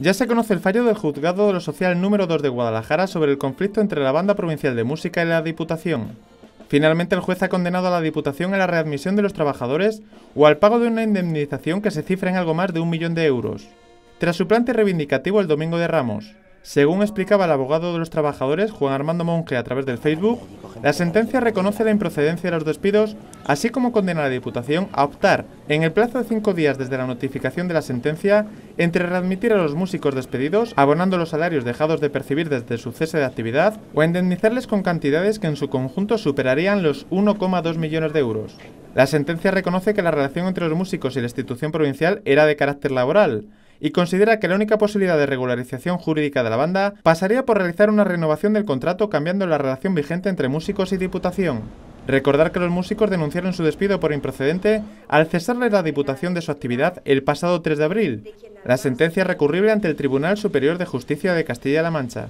Ya se conoce el fallo del juzgado de lo social número 2 de Guadalajara sobre el conflicto entre la Banda Provincial de Música y la Diputación. Finalmente, el juez ha condenado a la Diputación a la readmisión de los trabajadores o al pago de una indemnización que se cifra en algo más de un millón de euros. Tras su plante reivindicativo el domingo de Ramos, según explicaba el abogado de los trabajadores Juan Armando Moncle, a través del Facebook, la sentencia reconoce la improcedencia de los despidos, así como condena a la Diputación a optar, en el plazo de cinco días desde la notificación de la sentencia, entre readmitir a los músicos despedidos, abonando los salarios dejados de percibir desde su cese de actividad, o indemnizarles con cantidades que en su conjunto superarían los 1,2 millones de euros. La sentencia reconoce que la relación entre los músicos y la institución provincial era de carácter laboral, y considera que la única posibilidad de regularización jurídica de la banda pasaría por realizar una renovación del contrato cambiando la relación vigente entre músicos y Diputación. Recordar que los músicos denunciaron su despido por improcedente al cesarle la Diputación de su actividad el pasado 3 de abril. La sentencia recurrible ante el Tribunal Superior de Justicia de Castilla-La Mancha.